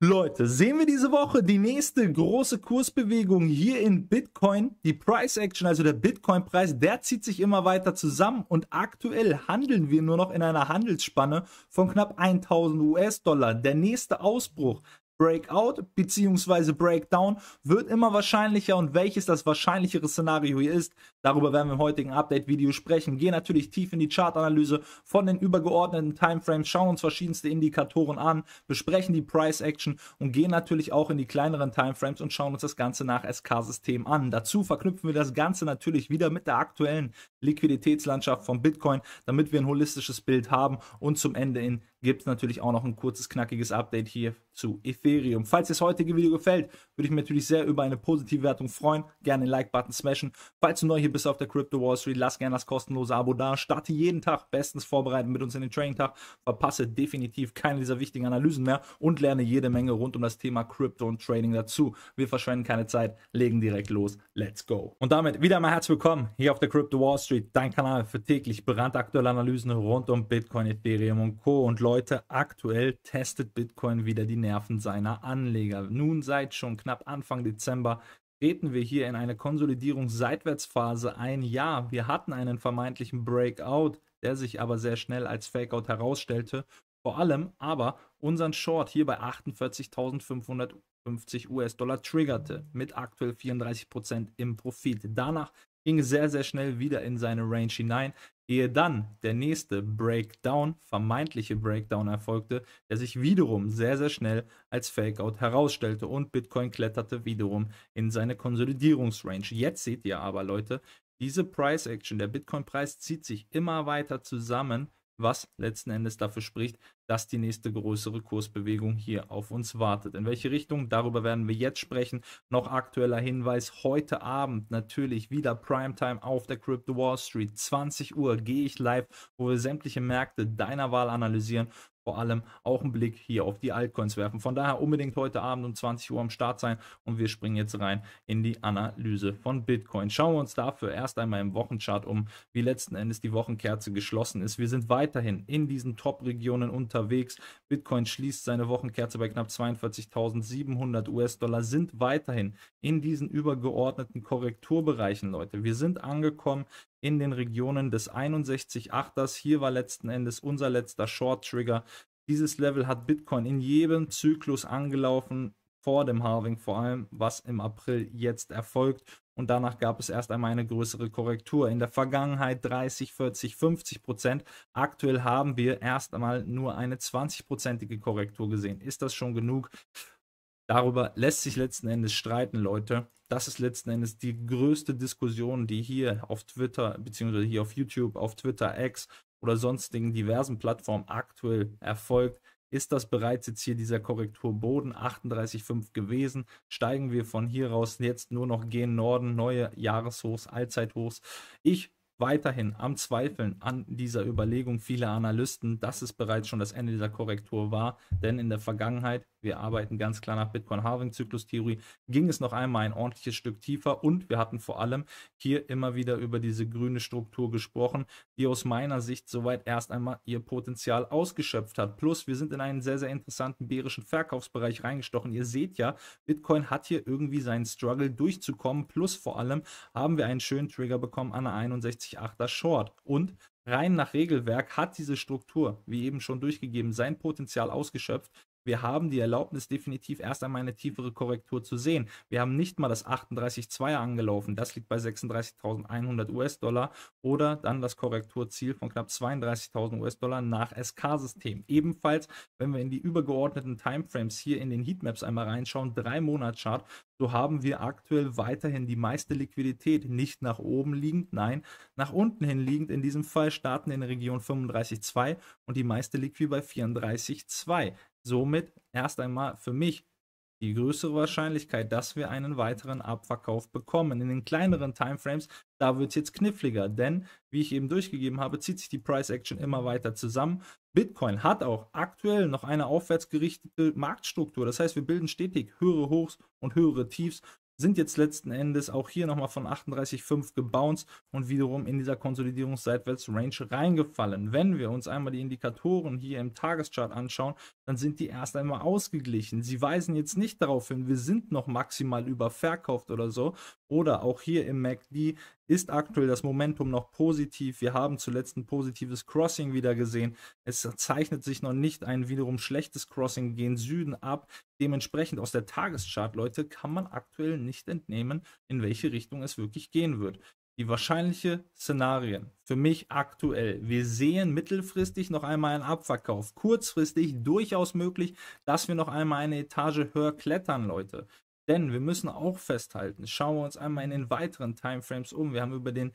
Leute, sehen wir diese Woche die nächste große Kursbewegung hier in Bitcoin. Die Price Action, also der Bitcoin-Preis, der zieht sich immer weiter zusammen und aktuell handeln wir nur noch in einer Handelsspanne von knapp 1000 US-Dollar. Der nächste Ausbruch, Breakout bzw. Breakdown, wird immer wahrscheinlicher und welches das wahrscheinlichere Szenario hier ist, Darüber werden wir im heutigen Update-Video sprechen. Gehen natürlich tief in die Chartanalyse von den übergeordneten Timeframes, schauen uns verschiedenste Indikatoren an, besprechen die Price Action und gehen natürlich auch in die kleineren Timeframes und schauen uns das Ganze nach SK-System an. Dazu verknüpfen wir das Ganze natürlich wieder mit der aktuellen Liquiditätslandschaft von Bitcoin, damit wir ein holistisches Bild haben. Und zum Ende in gibt es natürlich auch noch ein kurzes, knackiges Update hier zu Ethereum. Falls dir das heutige Video gefällt, würde ich mich natürlich sehr über eine positive Wertung freuen. Gerne den Like-Button smashen. Falls du neu hier hier bist du auf der Crypto Wall Street. Lass gerne das kostenlose Abo da. Starte jeden Tag bestens vorbereiten mit uns in den training tag Verpasse definitiv keine dieser wichtigen Analysen mehr und lerne jede Menge rund um das Thema Crypto und Trading dazu. Wir verschwenden keine Zeit, legen direkt los. Let's go. Und damit wieder mal herzlich willkommen hier auf der Crypto Wall Street, dein Kanal für täglich brandaktuelle Analysen rund um Bitcoin, Ethereum und Co. Und Leute, aktuell testet Bitcoin wieder die Nerven seiner Anleger. Nun seit schon knapp Anfang Dezember treten wir hier in eine Konsolidierungsseitwärtsphase ein. Ja, wir hatten einen vermeintlichen Breakout, der sich aber sehr schnell als Fakeout herausstellte. Vor allem aber unseren Short hier bei 48.550 US-Dollar triggerte mit aktuell 34% im Profit. Danach ging sehr, sehr schnell wieder in seine Range hinein. Ehe dann der nächste Breakdown, vermeintliche Breakdown erfolgte, der sich wiederum sehr, sehr schnell als Fakeout herausstellte und Bitcoin kletterte wiederum in seine Konsolidierungsrange. Jetzt seht ihr aber, Leute, diese Price Action, der Bitcoin-Preis zieht sich immer weiter zusammen was letzten Endes dafür spricht, dass die nächste größere Kursbewegung hier auf uns wartet. In welche Richtung? Darüber werden wir jetzt sprechen. Noch aktueller Hinweis, heute Abend natürlich wieder Primetime auf der Crypto Wall Street. 20 Uhr gehe ich live, wo wir sämtliche Märkte deiner Wahl analysieren vor allem auch einen Blick hier auf die Altcoins werfen. Von daher unbedingt heute Abend um 20 Uhr am Start sein und wir springen jetzt rein in die Analyse von Bitcoin. Schauen wir uns dafür erst einmal im Wochenchart um, wie letzten Endes die Wochenkerze geschlossen ist. Wir sind weiterhin in diesen Top-Regionen unterwegs. Bitcoin schließt seine Wochenkerze bei knapp 42.700 US-Dollar, sind weiterhin in diesen übergeordneten Korrekturbereichen, Leute. Wir sind angekommen in den Regionen des 61.8ers. Hier war letzten Endes unser letzter Short-Trigger. Dieses Level hat Bitcoin in jedem Zyklus angelaufen, vor dem Halving vor allem, was im April jetzt erfolgt. Und danach gab es erst einmal eine größere Korrektur. In der Vergangenheit 30, 40, 50 Prozent. Aktuell haben wir erst einmal nur eine 20-prozentige Korrektur gesehen. Ist das schon genug? Darüber lässt sich letzten Endes streiten, Leute. Das ist letzten Endes die größte Diskussion, die hier auf Twitter, beziehungsweise hier auf YouTube, auf Twitter X oder sonstigen diversen Plattformen aktuell erfolgt. Ist das bereits jetzt hier dieser Korrekturboden 38,5 gewesen? Steigen wir von hier raus jetzt nur noch gen Norden, neue Jahreshochs, Allzeithochs? Ich weiterhin am Zweifeln an dieser Überlegung vieler Analysten, dass es bereits schon das Ende dieser Korrektur war, denn in der Vergangenheit wir arbeiten ganz klar nach bitcoin harving zyklus theorie Ging es noch einmal ein ordentliches Stück tiefer und wir hatten vor allem hier immer wieder über diese grüne Struktur gesprochen, die aus meiner Sicht soweit erst einmal ihr Potenzial ausgeschöpft hat. Plus, wir sind in einen sehr, sehr interessanten bärischen Verkaufsbereich reingestochen. Ihr seht ja, Bitcoin hat hier irgendwie seinen Struggle durchzukommen. Plus, vor allem haben wir einen schönen Trigger bekommen an der 61,8er Short. Und rein nach Regelwerk hat diese Struktur, wie eben schon durchgegeben, sein Potenzial ausgeschöpft. Wir haben die Erlaubnis, definitiv erst einmal eine tiefere Korrektur zu sehen. Wir haben nicht mal das 38,2 angelaufen. Das liegt bei 36.100 US-Dollar oder dann das Korrekturziel von knapp 32.000 US-Dollar nach SK-System. Ebenfalls, wenn wir in die übergeordneten Timeframes hier in den Heatmaps einmal reinschauen, drei Monatschart, so haben wir aktuell weiterhin die meiste Liquidität nicht nach oben liegend, nein, nach unten hin liegend. In diesem Fall starten in der Region 35,2 und die meiste Liquid bei 34,2 somit erst einmal für mich die größere Wahrscheinlichkeit, dass wir einen weiteren Abverkauf bekommen. In den kleineren Timeframes, da wird es jetzt kniffliger, denn wie ich eben durchgegeben habe, zieht sich die Price Action immer weiter zusammen. Bitcoin hat auch aktuell noch eine aufwärts gerichtete Marktstruktur. Das heißt, wir bilden stetig höhere Hochs und höhere Tiefs, sind jetzt letzten Endes auch hier nochmal von 38,5 gebounced und wiederum in dieser Konsolidierungsseitwärts-Range reingefallen. Wenn wir uns einmal die Indikatoren hier im Tageschart anschauen, dann sind die erst einmal ausgeglichen. Sie weisen jetzt nicht darauf hin, wir sind noch maximal überverkauft oder so. Oder auch hier im MACD ist aktuell das Momentum noch positiv. Wir haben zuletzt ein positives Crossing wieder gesehen. Es zeichnet sich noch nicht ein wiederum schlechtes Crossing gen Süden ab. Dementsprechend aus der Tageschart, Leute, kann man aktuell nicht entnehmen, in welche Richtung es wirklich gehen wird die wahrscheinlichen Szenarien für mich aktuell. Wir sehen mittelfristig noch einmal einen Abverkauf. Kurzfristig durchaus möglich, dass wir noch einmal eine Etage höher klettern, Leute. Denn wir müssen auch festhalten, schauen wir uns einmal in den weiteren Timeframes um. Wir haben über den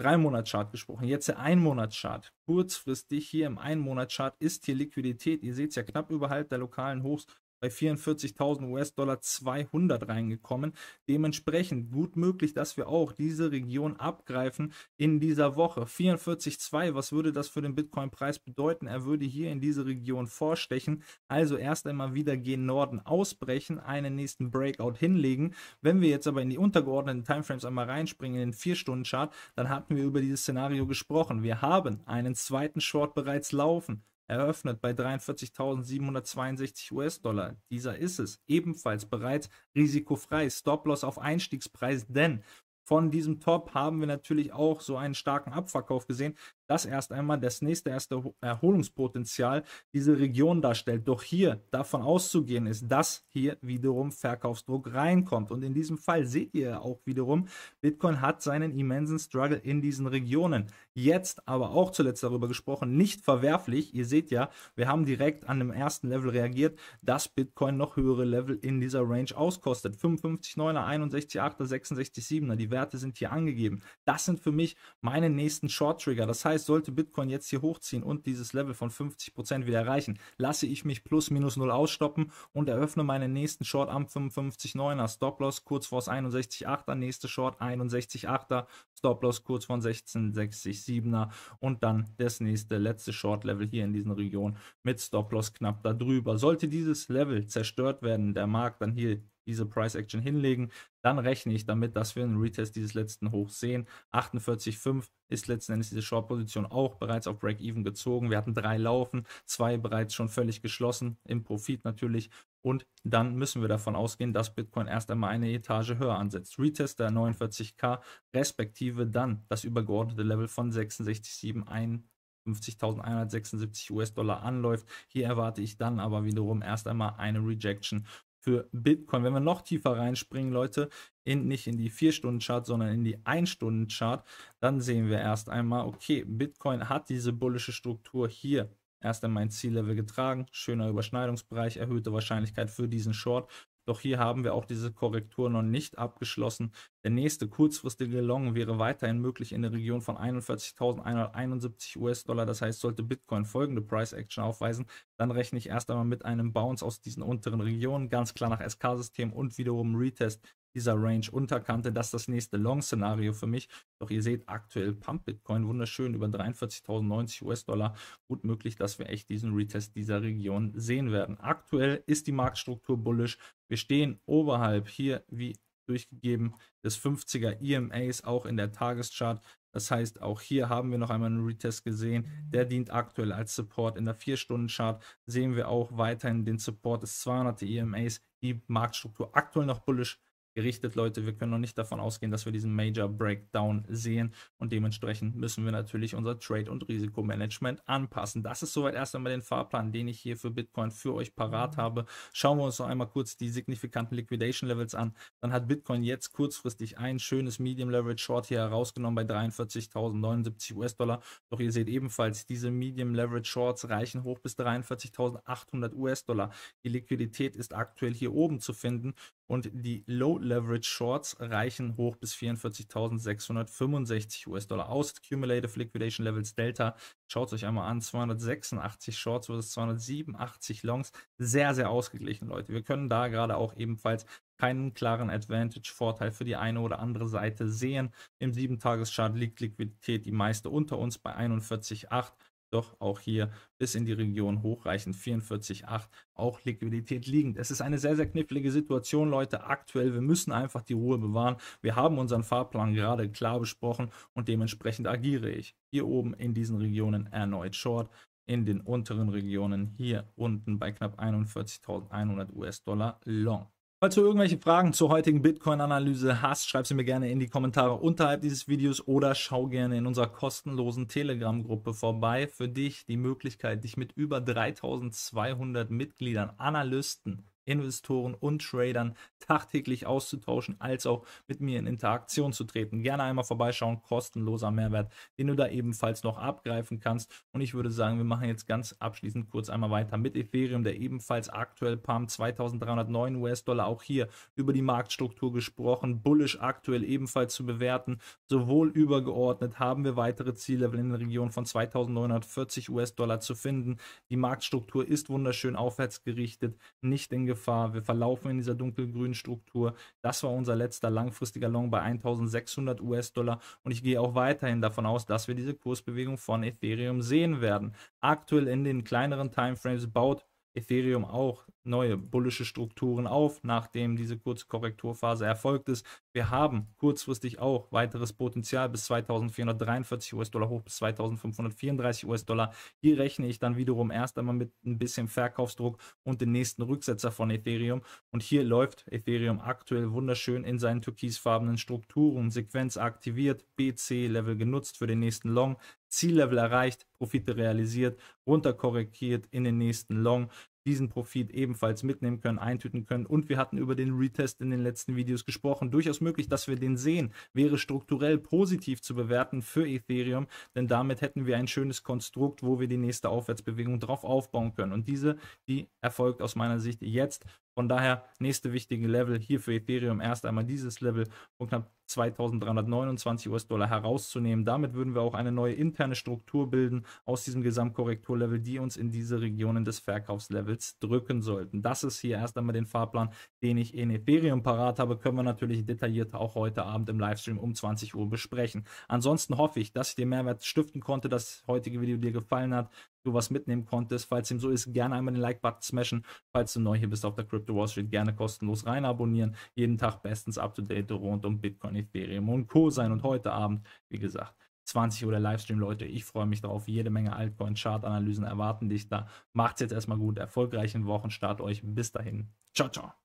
3 monats chart gesprochen, jetzt der 1 monats chart Kurzfristig hier im 1 monats chart ist hier Liquidität. Ihr seht es ja knapp überhalb der lokalen Hochs bei 44.000 US-Dollar 200 reingekommen. Dementsprechend gut möglich, dass wir auch diese Region abgreifen in dieser Woche. 44,2, was würde das für den Bitcoin-Preis bedeuten? Er würde hier in diese Region vorstechen. Also erst einmal wieder gen Norden ausbrechen, einen nächsten Breakout hinlegen. Wenn wir jetzt aber in die untergeordneten Timeframes einmal reinspringen, in den 4-Stunden-Chart, dann hatten wir über dieses Szenario gesprochen. Wir haben einen zweiten Short bereits laufen eröffnet bei 43.762 US-Dollar. Dieser ist es. Ebenfalls bereits risikofrei. Stop-Loss auf Einstiegspreis, denn von diesem Top haben wir natürlich auch so einen starken Abverkauf gesehen das erst einmal das nächste erste Erholungspotenzial diese Region darstellt. Doch hier davon auszugehen ist, dass hier wiederum Verkaufsdruck reinkommt. Und in diesem Fall seht ihr auch wiederum, Bitcoin hat seinen immensen Struggle in diesen Regionen. Jetzt aber auch zuletzt darüber gesprochen, nicht verwerflich. Ihr seht ja, wir haben direkt an dem ersten Level reagiert, dass Bitcoin noch höhere Level in dieser Range auskostet. 55,9er, 61,8er, 66,7er, die Werte sind hier angegeben. Das sind für mich meine nächsten Short-Trigger. Das heißt, Preis sollte Bitcoin jetzt hier hochziehen und dieses Level von 50% wieder erreichen, lasse ich mich plus minus 0 ausstoppen und eröffne meinen nächsten Short am 55,9er. Stop-Loss kurz vor das 61,8er, nächste Short 61,8er, Stop-Loss kurz von 16,67er und dann das nächste letzte Short-Level hier in diesen Regionen mit Stop-Loss knapp darüber. Sollte dieses Level zerstört werden, der Markt dann hier diese Price Action hinlegen, dann rechne ich damit, dass wir einen Retest dieses letzten Hochs sehen. 48,5 ist letzten Endes diese Short-Position auch bereits auf Break-Even gezogen. Wir hatten drei laufen, zwei bereits schon völlig geschlossen, im Profit natürlich. Und dann müssen wir davon ausgehen, dass Bitcoin erst einmal eine Etage höher ansetzt. Retest der 49k, respektive dann das übergeordnete Level von 66,7 50.176 US-Dollar anläuft. Hier erwarte ich dann aber wiederum erst einmal eine Rejection für Bitcoin. Wenn wir noch tiefer reinspringen, Leute, in, nicht in die 4-Stunden-Chart, sondern in die 1-Stunden-Chart, dann sehen wir erst einmal, okay, Bitcoin hat diese bullische Struktur hier erst einmal ein Ziellevel getragen, schöner Überschneidungsbereich, erhöhte Wahrscheinlichkeit für diesen Short doch hier haben wir auch diese Korrektur noch nicht abgeschlossen. Der nächste kurzfristige Long wäre weiterhin möglich in der Region von 41.171 US-Dollar. Das heißt, sollte Bitcoin folgende Price Action aufweisen, dann rechne ich erst einmal mit einem Bounce aus diesen unteren Regionen, ganz klar nach SK-System und wiederum Retest dieser Range Unterkante. Das ist das nächste Long-Szenario für mich. Doch ihr seht aktuell Pump Bitcoin wunderschön über 43.090 US-Dollar. Gut möglich, dass wir echt diesen Retest dieser Region sehen werden. Aktuell ist die Marktstruktur bullish. Wir stehen oberhalb hier wie durchgegeben des 50er EMAs auch in der Tageschart. Das heißt, auch hier haben wir noch einmal einen Retest gesehen. Der dient aktuell als Support. In der 4-Stunden-Chart sehen wir auch weiterhin den Support des 200er EMAs. Die Marktstruktur aktuell noch bullish gerichtet, Leute. Wir können noch nicht davon ausgehen, dass wir diesen Major Breakdown sehen und dementsprechend müssen wir natürlich unser Trade- und Risikomanagement anpassen. Das ist soweit erst einmal den Fahrplan, den ich hier für Bitcoin für euch parat mhm. habe. Schauen wir uns noch einmal kurz die signifikanten Liquidation Levels an. Dann hat Bitcoin jetzt kurzfristig ein schönes Medium Leverage Short hier herausgenommen bei 43.079 US-Dollar. Doch ihr seht ebenfalls, diese Medium Leverage Shorts reichen hoch bis 43.800 US-Dollar. Die Liquidität ist aktuell hier oben zu finden und die Low Leverage Shorts reichen hoch bis 44.665 US-Dollar aus. Cumulative Liquidation Levels Delta, schaut es euch einmal an, 286 Shorts versus 287 Longs. Sehr, sehr ausgeglichen, Leute. Wir können da gerade auch ebenfalls keinen klaren Advantage-Vorteil für die eine oder andere Seite sehen. Im 7-Tages-Chart liegt Liquidität die meiste unter uns bei 41,8 doch auch hier bis in die Region hochreichend 44,8 auch Liquidität liegend. Es ist eine sehr, sehr knifflige Situation, Leute, aktuell. Wir müssen einfach die Ruhe bewahren. Wir haben unseren Fahrplan gerade klar besprochen und dementsprechend agiere ich. Hier oben in diesen Regionen erneut Short, in den unteren Regionen hier unten bei knapp 41.100 US-Dollar Long. Falls du irgendwelche Fragen zur heutigen Bitcoin-Analyse hast, schreib sie mir gerne in die Kommentare unterhalb dieses Videos oder schau gerne in unserer kostenlosen Telegram-Gruppe vorbei. Für dich die Möglichkeit, dich mit über 3200 Mitgliedern, Analysten, Investoren und Tradern tagtäglich auszutauschen, als auch mit mir in Interaktion zu treten. Gerne einmal vorbeischauen, kostenloser Mehrwert, den du da ebenfalls noch abgreifen kannst. Und ich würde sagen, wir machen jetzt ganz abschließend kurz einmal weiter mit Ethereum, der ebenfalls aktuell PAM 2309 US-Dollar auch hier über die Marktstruktur gesprochen, bullish aktuell ebenfalls zu bewerten, sowohl übergeordnet haben wir weitere Ziellevel in der Region von 2940 US-Dollar zu finden. Die Marktstruktur ist wunderschön aufwärts gerichtet, nicht in Gefahr Gefahr. Wir verlaufen in dieser dunkelgrünen Struktur. Das war unser letzter langfristiger Long bei 1600 US-Dollar. Und ich gehe auch weiterhin davon aus, dass wir diese Kursbewegung von Ethereum sehen werden. Aktuell in den kleineren Timeframes baut Ethereum auch neue bullische Strukturen auf, nachdem diese kurze Korrekturphase erfolgt ist. Wir haben kurzfristig auch weiteres Potenzial bis 2443 US-Dollar hoch bis 2534 US-Dollar. Hier rechne ich dann wiederum erst einmal mit ein bisschen Verkaufsdruck und den nächsten Rücksetzer von Ethereum. Und hier läuft Ethereum aktuell wunderschön in seinen türkisfarbenen Strukturen. Sequenz aktiviert, BC-Level genutzt für den nächsten Long. Ziellevel erreicht, Profite realisiert, runterkorrigiert in den nächsten Long diesen Profit ebenfalls mitnehmen können, eintüten können. Und wir hatten über den Retest in den letzten Videos gesprochen. Durchaus möglich, dass wir den sehen, wäre strukturell positiv zu bewerten für Ethereum, denn damit hätten wir ein schönes Konstrukt, wo wir die nächste Aufwärtsbewegung drauf aufbauen können. Und diese, die erfolgt aus meiner Sicht jetzt von daher, nächste wichtige Level hier für Ethereum erst einmal dieses Level von knapp 2329 US-Dollar herauszunehmen. Damit würden wir auch eine neue interne Struktur bilden aus diesem Gesamtkorrekturlevel, die uns in diese Regionen des Verkaufslevels drücken sollten. Das ist hier erst einmal den Fahrplan, den ich in Ethereum parat habe. Können wir natürlich detailliert auch heute Abend im Livestream um 20 Uhr besprechen. Ansonsten hoffe ich, dass ich dir Mehrwert stiften konnte, dass das heutige Video dir gefallen hat du was mitnehmen konntest. Falls dem so ist, gerne einmal den Like-Button smashen. Falls du neu hier bist auf der Crypto Wall Street, gerne kostenlos rein abonnieren. Jeden Tag bestens up-to-date rund um Bitcoin, Ethereum und Co. sein. Und heute Abend, wie gesagt, 20 Uhr der Livestream, Leute. Ich freue mich darauf. Jede Menge Altcoin-Chart-Analysen erwarten dich da. Macht's jetzt erstmal gut. Erfolgreichen Wochenstart euch. Bis dahin. Ciao, ciao.